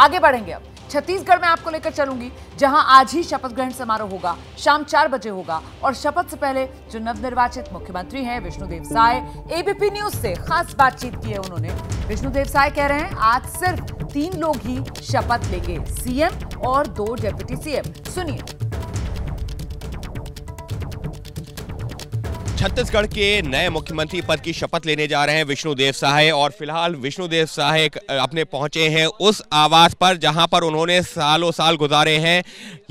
आगे बढ़ेंगे अब छत्तीसगढ़ में आपको लेकर चलूंगी जहां आज ही शपथ ग्रहण समारोह होगा शाम चार बजे होगा और शपथ से पहले जो नवनिर्वाचित मुख्यमंत्री हैं विष्णुदेव साय एबीपी न्यूज से खास बातचीत की है उन्होंने विष्णुदेव साय कह रहे हैं आज सिर्फ तीन लोग ही शपथ लेंगे सीएम और दो डेप्यूटी सीएम सुनिए छत्तीसगढ़ के नए मुख्यमंत्री पद की शपथ लेने जा रहे हैं विष्णुदेव साहे और फिलहाल विष्णुदेव साहे अपने पहुंचे हैं उस आवास पर जहां पर उन्होंने सालों साल गुजारे हैं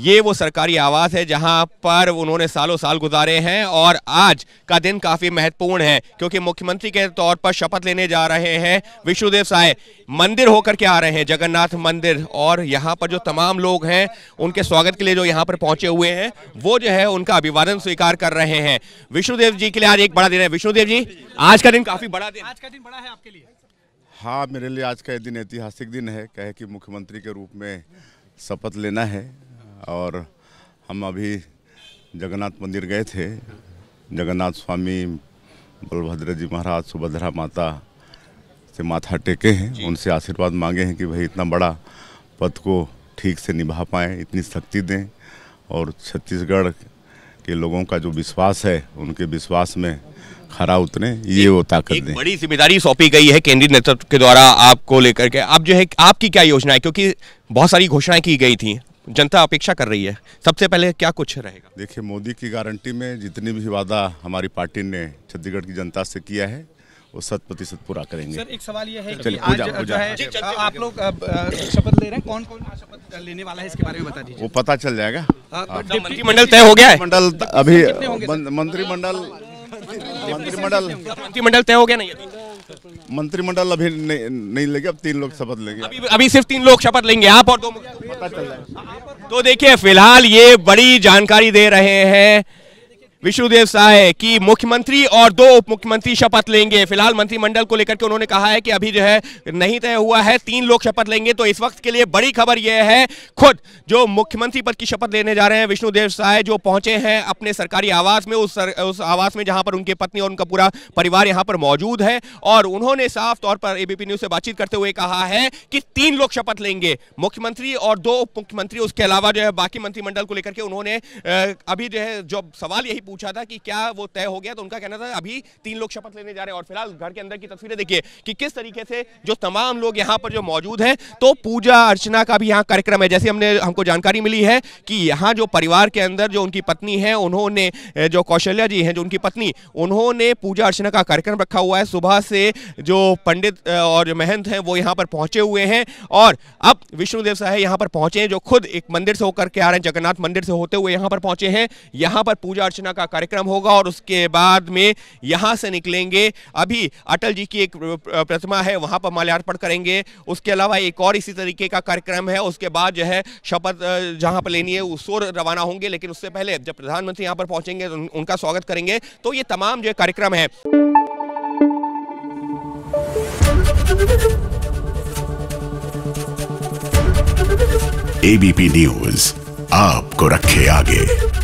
ये वो सरकारी आवास है जहां पर उन्होंने सालों साल गुजारे हैं और आज का दिन काफ़ी महत्वपूर्ण है क्योंकि मुख्यमंत्री के तौर पर शपथ लेने जा रहे हैं विष्णुदेव साय मंदिर होकर के आ रहे हैं जगन्नाथ मंदिर और यहाँ पर जो तमाम लोग हैं उनके स्वागत के लिए जो यहाँ पर पहुंचे हुए हैं वो जो है उनका अभिवादन स्वीकार कर रहे हैं विष्णुदेव जी के लिए आज एक बड़ा दिन है विष्णुदेव जी आज का दिन काफी बड़ा दिन आज का दिन बड़ा है आपके लिए हाँ मेरे लिए आज का दिन ऐतिहासिक दिन है कहे कि मुख्यमंत्री के रूप में शपथ लेना है और हम अभी जगन्नाथ मंदिर गए थे जगन्नाथ स्वामी बलभद्र जी महाराज सुभद्रा माता से माथा टेके हैं उनसे आशीर्वाद मांगे हैं कि भाई इतना बड़ा पद को ठीक से निभा पाएँ इतनी शक्ति दें और छत्तीसगढ़ कि लोगों का जो विश्वास है उनके विश्वास में खरा उतरे ये वो ताकत दें बड़ी जिम्मेदारी सौंपी गई है केंद्रीय नेतृत्व के द्वारा आपको लेकर के अब जो है आपकी क्या योजना है क्योंकि बहुत सारी घोषणाएं की गई थी जनता अपेक्षा कर रही है सबसे पहले क्या कुछ रहेगा देखिए मोदी की गारंटी में जितनी भी वादा हमारी पार्टी ने छत्तीसगढ़ की जनता से किया है वो शत प्रतिशत पूरा करेंगे सर एक सवाल ये है कि आज जो है आप लोग शपथ ले रहे हैं कौन कौन शपथ लेने वाला है इसके बारे में बता दीजिए वो पता चल जाएगा हाँ। तो मंत्रिमंडल तय हो गया है मंडल अभी मंत्रिमंडल मंत्रिमंडल मंत्रिमंडल तय हो गया नहीं मंत्रिमंडल अभी नहीं लेंगे अब तीन लोग शपथ लेंगे अभी अभी सिर्फ तीन लोग शपथ लेंगे आप और दो तो देखिए फिलहाल ये बड़ी जानकारी दे रहे हैं विष्णुदेव साय की मुख्यमंत्री और दो उप मुख्यमंत्री शपथ लेंगे फिलहाल मंत्रिमंडल को लेकर के उन्होंने कहा है कि अभी जो है नहीं तय हुआ है तीन लोग शपथ लेंगे तो इस वक्त के लिए बड़ी खबर यह है खुद जो मुख्यमंत्री पद की शपथ लेने जा रहे हैं विष्णुदेव साय जो पहुंचे हैं अपने सरकारी आवास में उस सर, उस आवास में जहां पर उनके पत्नी और उनका पूरा परिवार यहां पर मौजूद है और उन्होंने साफ तौर पर एबीपी न्यूज से बातचीत करते हुए कहा है कि तीन लोग शपथ लेंगे मुख्यमंत्री और दो उप मुख्यमंत्री उसके अलावा जो है बाकी मंत्रिमंडल को लेकर के उन्होंने अभी जो है जो सवाल यही पूछा था कि क्या वो तय हो गया तो उनका कहना था अभी तीन लोग शपथ लेने जा रहे हैं और फिलहाल घर के अंदर की तस्वीरें देखिए कि किस तरीके से जो तमाम लोग यहाँ पर जो मौजूद हैं तो पूजा अर्चना का भी यहाँ कार्यक्रम है जैसे हमने हमको जानकारी मिली है कि यहाँ जो परिवार के अंदर जो उनकी पत्नी है उन्होंने जो कौशल्या जी हैं जो उनकी पत्नी उन्होंने पूजा अर्चना का कार्यक्रम रखा हुआ है सुबह से जो पंडित और जो महंत हैं वो यहाँ पर पहुँचे हुए हैं और अब विष्णुदेव साहब यहाँ पर पहुँचे हैं जो खुद एक मंदिर से होकर के आ रहे हैं जगन्नाथ मंदिर से होते हुए यहाँ पर पहुँचे हैं यहाँ पर पूजा अर्चना का कार्यक्रम होगा और उसके बाद में यहाँ से निकलेंगे अभी अटल जी की एक प्रतिमा है वहाँ पर माल्यार्पण करेंगे उसके अलावा एक और इसी तरीके का कार्यक्रम है उसके बाद जो है शपथ जहाँ पर लेनी है उस और रवाना होंगे लेकिन उससे पहले जब प्रधानमंत्री यहाँ पर पहुँचेंगे तो उनका स्वागत करेंगे तो ये तमाम जो कार्यक्रम है एबीपी न्यूज आपको रखे आगे